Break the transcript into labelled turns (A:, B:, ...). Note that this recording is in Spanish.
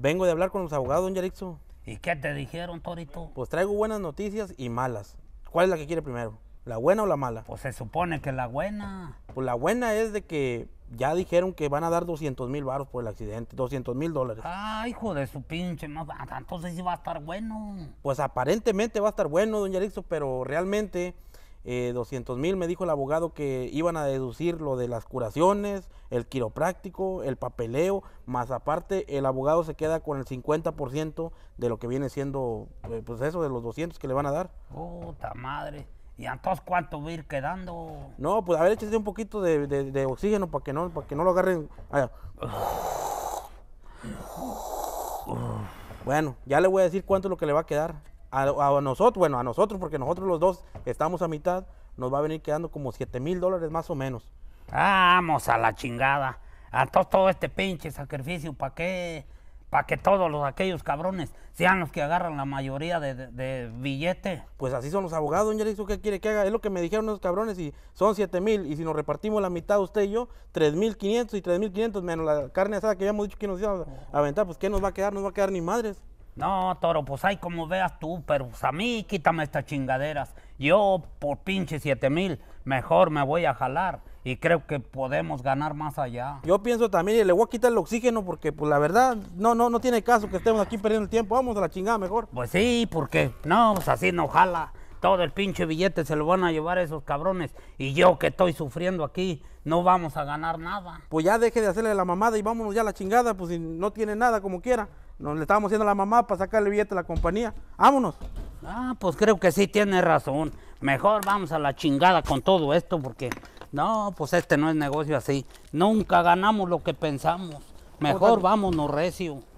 A: Vengo de hablar con los abogados, don Yarixo. ¿Y qué te dijeron, Torito? Pues traigo buenas noticias y malas. ¿Cuál es la que quiere primero? ¿La buena o la mala? Pues se supone que la buena. Pues la buena es de que ya dijeron que van a dar 200 mil baros por el accidente, 200 mil dólares. Ah,
B: hijo de su pinche, entonces sí va a estar bueno.
A: Pues aparentemente va a estar bueno, don Yarixo, pero realmente eh, 200 mil me dijo el abogado que iban a deducir lo de las curaciones, el quiropráctico, el papeleo, más aparte el abogado se queda con el 50% de lo que viene siendo, eh, pues eso, de los 200 que le van a dar. Puta
B: madre. ¿Y entonces cuánto va a ir quedando?
A: No, pues a ver, échese un poquito de, oxígeno para que, no, para que no lo agarren. Bueno, ya le voy a decir cuánto es lo que le va a quedar a, nosotros, bueno, a nosotros, porque nosotros los dos estamos a mitad, nos va a venir quedando como 7 mil dólares más o menos. Vamos a la chingada. A todo este pinche
B: sacrificio, ¿para qué? Para que todos los, aquellos cabrones sean los que agarran la mayoría de, billete.
A: Pues así son los abogados, doña eso ¿qué quiere que haga? Es lo que me dijeron los cabrones y son 7 mil y si nos repartimos la mitad usted y yo, 3.500 y 3.500 menos la carne asada que ya hemos dicho que nos iba a aventar, pues ¿qué nos va a quedar? No nos va a quedar ni madres.
B: No, toro, pues hay como veas tú, pero pues, a mí quítame estas chingaderas. Yo por pinche siete mil, mejor me voy a jalar y creo que podemos ganar más allá.
A: Yo pienso también, y le voy a quitar el oxígeno porque pues la verdad, no, no, no tiene caso que estemos aquí perdiendo el tiempo, vamos a la chingada mejor. Pues sí, porque no, pues así no
B: jala. Todo el pinche billete se lo van a llevar a esos cabrones. Y yo que estoy sufriendo aquí, no vamos a ganar nada.
A: Pues ya deje de hacerle la mamada y vámonos ya a la chingada, pues si no tiene nada como quiera. Nos le estábamos haciendo a la mamá para sacarle billete a la compañía. Vámonos. Ah, pues creo que sí
B: tiene razón. Mejor vamos a la chingada con todo esto porque no, pues este no es negocio así. Nunca ganamos lo que pensamos. Pues Mejor vámonos recio.